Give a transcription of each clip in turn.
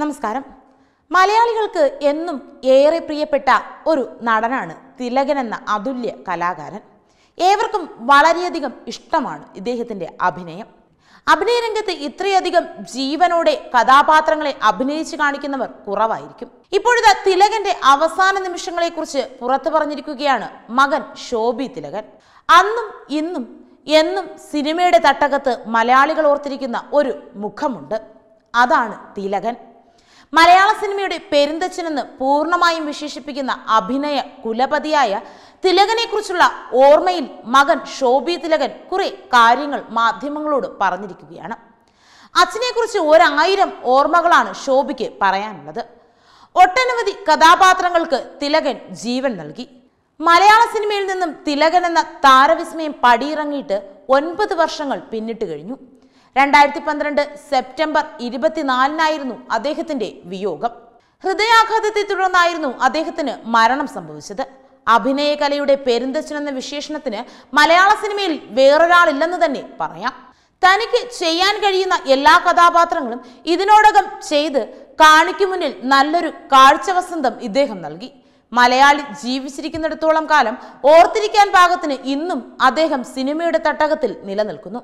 നമസ്കാരം മലയാളികൾക്ക് എന്നും ഏറെ പ്രിയപ്പെട്ട ഒരു നടനാണ് തിലകൻ എന്ന അതുല്യ കലാകാരൻ ഏവർക്കും വളരെയധികം ഇഷ്ടമാണ് ഇദ്ദേഹത്തിൻ്റെ അഭിനയം അഭിനയരംഗത്ത് ഇത്രയധികം ജീവനോടെ കഥാപാത്രങ്ങളെ അഭിനയിച്ചു കാണിക്കുന്നവർ കുറവായിരിക്കും ഇപ്പോഴത്തെ തിലകന്റെ അവസാന നിമിഷങ്ങളെക്കുറിച്ച് പുറത്തു പറഞ്ഞിരിക്കുകയാണ് മകൻ ശോഭി തിലകൻ അന്നും ഇന്നും എന്നും സിനിമയുടെ തട്ടകത്ത് മലയാളികൾ ഓർത്തിരിക്കുന്ന ഒരു മുഖമുണ്ട് അതാണ് തിലകൻ മലയാള സിനിമയുടെ പെരുന്തച്ഛനെന്ന് പൂർണ്ണമായും വിശേഷിപ്പിക്കുന്ന അഭിനയ കുലപതിയായ തിലകനെക്കുറിച്ചുള്ള ഓർമ്മയിൽ മകൻ ഷോബി തിലകൻ കുറെ കാര്യങ്ങൾ മാധ്യമങ്ങളോട് പറഞ്ഞിരിക്കുകയാണ് അച്ഛനെക്കുറിച്ച് ഒരായിരം ഓർമ്മകളാണ് ഷോബിക്ക് പറയാനുള്ളത് ഒട്ടനവധി കഥാപാത്രങ്ങൾക്ക് തിലകൻ ജീവൻ നൽകി മലയാള സിനിമയിൽ നിന്നും തിലകൻ എന്ന താരവിസ്മയം പടിയിറങ്ങിയിട്ട് ഒൻപത് വർഷങ്ങൾ പിന്നിട്ട് കഴിഞ്ഞു രണ്ടായിരത്തി പന്ത്രണ്ട് സെപ്റ്റംബർ ഇരുപത്തിനാലിനായിരുന്നു അദ്ദേഹത്തിന്റെ വിയോഗം ഹൃദയാഘാതത്തെ തുടർന്നായിരുന്നു അദ്ദേഹത്തിന് മരണം സംഭവിച്ചത് അഭിനയകലയുടെ പെരുന്തച്ഛൻ എന്ന വിശേഷണത്തിന് മലയാള സിനിമയിൽ വേറൊരാളില്ലെന്ന് തന്നെ പറയാം തനിക്ക് ചെയ്യാൻ കഴിയുന്ന എല്ലാ കഥാപാത്രങ്ങളും ഇതിനോടകം ചെയ്ത് കാണിക്കു മുന്നിൽ നല്ലൊരു കാഴ്ച വസന്തം ഇദ്ദേഹം നൽകി മലയാളി ജീവിച്ചിരിക്കുന്നിടത്തോളം കാലം ഓർത്തിരിക്കാൻ പാകത്തിന് ഇന്നും അദ്ദേഹം സിനിമയുടെ തട്ടകത്തിൽ നിലനിൽക്കുന്നു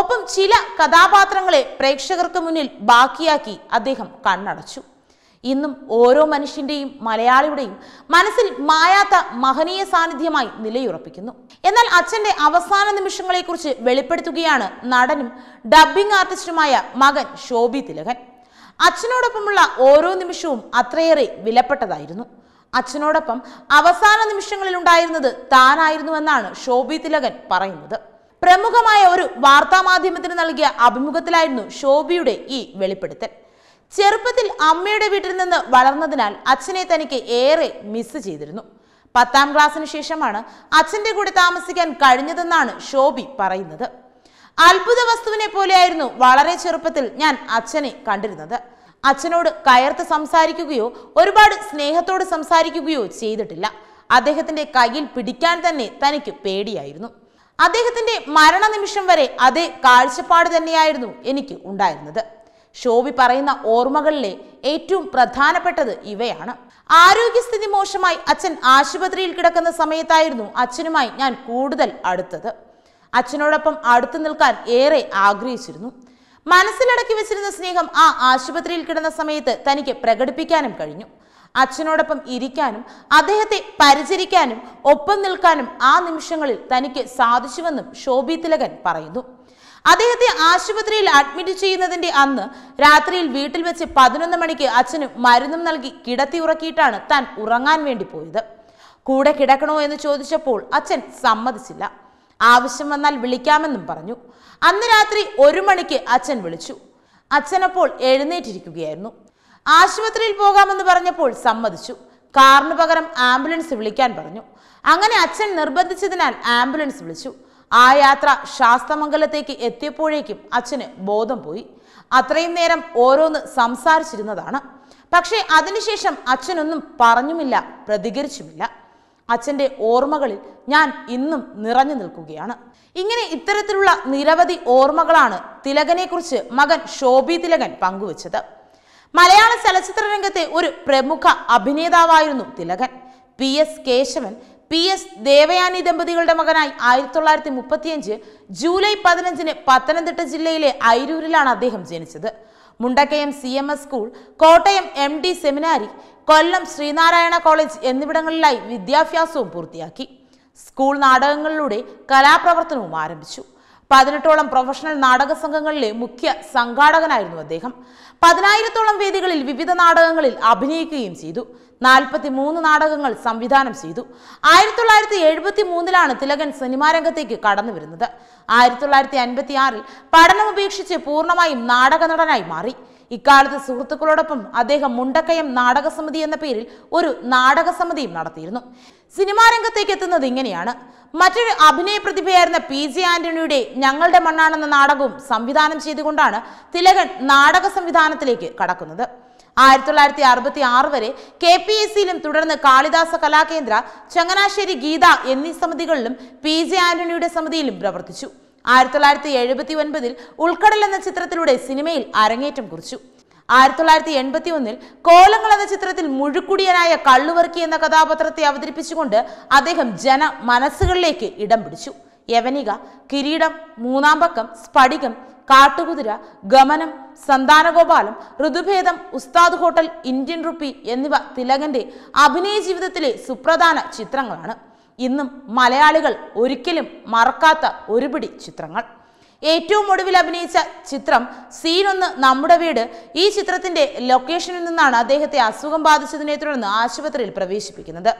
ഒപ്പം ചില കഥാപാത്രങ്ങളെ പ്രേക്ഷകർക്ക് മുന്നിൽ ബാക്കിയാക്കി അദ്ദേഹം കണ്ണടച്ചു ഇന്നും ഓരോ മനുഷ്യന്റെയും മലയാളിയുടെയും മനസ്സിൽ മായാത്ത മഹനീയ സാന്നിധ്യമായി നിലയുറപ്പിക്കുന്നു എന്നാൽ അച്ഛന്റെ അവസാന നിമിഷങ്ങളെ കുറിച്ച് വെളിപ്പെടുത്തുകയാണ് നടനും ഡബ്ബിംഗ് ആർട്ടിസ്റ്റുമായ മകൻ ശോഭി തിലകൻ അച്ഛനോടൊപ്പമുള്ള ഓരോ നിമിഷവും അത്രയേറെ വിലപ്പെട്ടതായിരുന്നു അച്ഛനോടൊപ്പം അവസാന നിമിഷങ്ങളിൽ ഉണ്ടായിരുന്നത് താനായിരുന്നുവെന്നാണ് ശോഭി തിലകൻ പറയുന്നത് പ്രമുഖമായ ഒരു വാർത്താമാധ്യമത്തിന് നൽകിയ അഭിമുഖത്തിലായിരുന്നു ശോഭിയുടെ ഈ വെളിപ്പെടുത്തൽ ചെറുപ്പത്തിൽ അമ്മയുടെ വീട്ടിൽ നിന്ന് വളർന്നതിനാൽ അച്ഛനെ തനിക്ക് ഏറെ മിസ് ചെയ്തിരുന്നു പത്താം ക്ലാസ്സിന് ശേഷമാണ് അച്ഛന്റെ കൂടെ താമസിക്കാൻ കഴിഞ്ഞതെന്നാണ് ശോഭി പറയുന്നത് അത്ഭുത വസ്തുവിനെ പോലെയായിരുന്നു വളരെ ചെറുപ്പത്തിൽ ഞാൻ അച്ഛനെ കണ്ടിരുന്നത് അച്ഛനോട് കയർത്ത് സംസാരിക്കുകയോ ഒരുപാട് സ്നേഹത്തോട് സംസാരിക്കുകയോ ചെയ്തിട്ടില്ല അദ്ദേഹത്തിന്റെ കയ്യിൽ പിടിക്കാൻ തന്നെ തനിക്ക് പേടിയായിരുന്നു അദ്ദേഹത്തിന്റെ മരണനിമിഷം വരെ അതേ കാഴ്ചപ്പാട് തന്നെയായിരുന്നു എനിക്ക് ഉണ്ടായിരുന്നത് ഷോബി പറയുന്ന ഓർമ്മകളിലെ ഏറ്റവും പ്രധാനപ്പെട്ടത് ഇവയാണ് ആരോഗ്യസ്ഥിതി മോശമായി അച്ഛൻ ആശുപത്രിയിൽ കിടക്കുന്ന സമയത്തായിരുന്നു അച്ഛനുമായി ഞാൻ കൂടുതൽ അടുത്തത് അച്ഛനോടൊപ്പം അടുത്തു നിൽക്കാൻ ഏറെ ആഗ്രഹിച്ചിരുന്നു മനസ്സിലടക്കി വെച്ചിരുന്ന സ്നേഹം ആ ആശുപത്രിയിൽ കിടന്ന സമയത്ത് തനിക്ക് പ്രകടിപ്പിക്കാനും കഴിഞ്ഞു അച്ഛനോടൊപ്പം ഇരിക്കാനും അദ്ദേഹത്തെ പരിചരിക്കാനും ഒപ്പം നിൽക്കാനും ആ നിമിഷങ്ങളിൽ തനിക്ക് സാധിച്ചുവെന്നും ശോഭി തിലകൻ പറയുന്നു അദ്ദേഹത്തെ ആശുപത്രിയിൽ അഡ്മിറ്റ് ചെയ്യുന്നതിന്റെ അന്ന് രാത്രിയിൽ വീട്ടിൽ വെച്ച് പതിനൊന്ന് മണിക്ക് അച്ഛന് മരുന്നും നൽകി കിടത്തി ഉറക്കിയിട്ടാണ് താൻ ഉറങ്ങാൻ വേണ്ടി പോയത് കൂടെ കിടക്കണോ എന്ന് ചോദിച്ചപ്പോൾ അച്ഛൻ സമ്മതിച്ചില്ല ആവശ്യം വന്നാൽ വിളിക്കാമെന്നും പറഞ്ഞു അന്ന് രാത്രി ഒരു മണിക്ക് അച്ഛൻ വിളിച്ചു അച്ഛനപ്പോൾ എഴുന്നേറ്റിരിക്കുകയായിരുന്നു ആശുപത്രിയിൽ പോകാമെന്ന് പറഞ്ഞപ്പോൾ സമ്മതിച്ചു കാറിന് പകരം ആംബുലൻസ് വിളിക്കാൻ പറഞ്ഞു അങ്ങനെ അച്ഛൻ നിർബന്ധിച്ചതിനാൽ ആംബുലൻസ് വിളിച്ചു ആ യാത്ര ശാസ്തമംഗലത്തേക്ക് എത്തിയപ്പോഴേക്കും അച്ഛന് ബോധം പോയി അത്രയും നേരം ഓരോന്ന് സംസാരിച്ചിരുന്നതാണ് പക്ഷേ അതിനുശേഷം അച്ഛനൊന്നും പറഞ്ഞുമില്ല പ്രതികരിച്ചുമില്ല അച്ഛൻ്റെ ഓർമ്മകളിൽ ഞാൻ ഇന്നും നിറഞ്ഞു നിൽക്കുകയാണ് ഇങ്ങനെ ഇത്തരത്തിലുള്ള നിരവധി ഓർമ്മകളാണ് തിലകനെക്കുറിച്ച് മകൻ ഷോബി തിലകൻ പങ്കുവച്ചത് മലയാള ചലച്ചിത്ര രംഗത്തെ ഒരു പ്രമുഖ അഭിനേതാവായിരുന്നു Thilakan P S Keshavan P S Devayani ദമ്പതികളുടെ മകനായി ആയിരത്തി തൊള്ളായിരത്തി മുപ്പത്തിയഞ്ച് ജൂലൈ പതിനഞ്ചിന് പത്തനംതിട്ട ജില്ലയിലെ ഐരൂരിലാണ് അദ്ദേഹം ജനിച്ചത് Mundakayam C M S school Kottayam M D seminary Kollam Sreenarayana college എന്നിവിടങ്ങളിലായി വിദ്യാഭ്യാസവും പൂർത്തിയാക്കി സ്കൂൾ നാടകങ്ങളിലൂടെ കലാപ്രവർത്തനവും ആരംഭിച്ചു പതിനെട്ടോളം പ്രൊഫഷണൽ നാടക സംഘങ്ങളിലെ മുഖ്യ സംഘാടകനായിരുന്നു അദ്ദേഹം പതിനായിരത്തോളം വേദികളിൽ വിവിധ നാടകങ്ങളിൽ അഭിനയിക്കുകയും ചെയ്തു നാൽപ്പത്തി മൂന്ന് നാടകങ്ങൾ സംവിധാനം ചെയ്തു ആയിരത്തി തൊള്ളായിരത്തി എഴുപത്തി മൂന്നിലാണ് തിലകൻ സിനിമാ രംഗത്തേക്ക് കടന്നു വരുന്നത് ആയിരത്തി തൊള്ളായിരത്തി അൻപത്തി ആറിൽ പഠനം ഉപേക്ഷിച്ച് പൂർണ്ണമായും നാടക നടനായി മാറി ഇക്കാലത്ത് സുഹൃത്തുക്കളോടൊപ്പം അദ്ദേഹം മുണ്ടക്കയം നാടകസമിതി എന്ന പേരിൽ ഒരു നാടകസമിതിയും നടത്തിയിരുന്നു സിനിമാ രംഗത്തേക്ക് എത്തുന്നത് ഇങ്ങനെയാണ് മറ്റൊരു അഭിനയ പ്രതിഭയായിരുന്ന പി ജെ ആന്റണിയുടെ ഞങ്ങളുടെ മണ്ണാണെന്ന നാടകവും സംവിധാനം ചെയ്തുകൊണ്ടാണ് തിലകൻ നാടക സംവിധാനത്തിലേക്ക് കടക്കുന്നത് ആയിരത്തി തൊള്ളായിരത്തി അറുപത്തി ആറ് വരെ കെ പി എസ് സിയിലും തുടർന്ന് കാളിദാസ കലാകേന്ദ്ര ചങ്ങനാശ്ശേരി ഗീത എന്നീ സമിതികളിലും പി ജെ ആന്റണിയുടെ സമിതിയിലും പ്രവർത്തിച്ചു ആയിരത്തി തൊള്ളായിരത്തി എഴുപത്തി ഒൻപതിൽ ഉൾക്കടൽ എന്ന ചിത്രത്തിലൂടെ സിനിമയിൽ അരങ്ങേറ്റം കുറിച്ചു ആയിരത്തി തൊള്ളായിരത്തി എൺപത്തി ഒന്നിൽ കോലങ്ങൾ എന്ന ചിത്രത്തിൽ മുഴുക്കുടിയനായ കള്ളുവർക്കി എന്ന കഥാപാത്രത്തെ അവതരിപ്പിച്ചുകൊണ്ട് അദ്ദേഹം ജന മനസ്സുകളിലേക്ക് ഇടം പിടിച്ചു യവനിക കിരീടം മൂന്നാം പക്കം സ്ഫടികം കാട്ടുകുതിര ഗമനം സന്താനഗോപാലം ഋതുഭേദം ഉസ്താദ് ഹോട്ടൽ ഇന്ത്യൻ റുപ്പി എന്നിവ തിലകന്റെ അഭിനയ ജീവിതത്തിലെ സുപ്രധാന ചിത്രങ്ങളാണ് ഇന്നും മലയാളികൾ ഒരിക്കലും മറക്കാത്ത ഒരുപിടി ചിത്രങ്ങൾ ഏറ്റവും ഒടുവിൽ അഭിനയിച്ച ചിത്രം സീനൊന്ന് നമ്മുടെ വീട് ഈ ചിത്രത്തിന്റെ ലൊക്കേഷനിൽ നിന്നാണ് അദ്ദേഹത്തെ അസുഖം ബാധിച്ചതിനെ തുടർന്ന് ആശുപത്രിയിൽ പ്രവേശിപ്പിക്കുന്നത്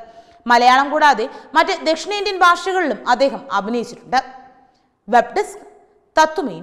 മലയാളം കൂടാതെ മറ്റ് ദക്ഷിണേന്ത്യൻ ഭാഷകളിലും അദ്ദേഹം അഭിനയിച്ചിട്ടുണ്ട് വെബ് ഡെസ്ക് തത്തുമേ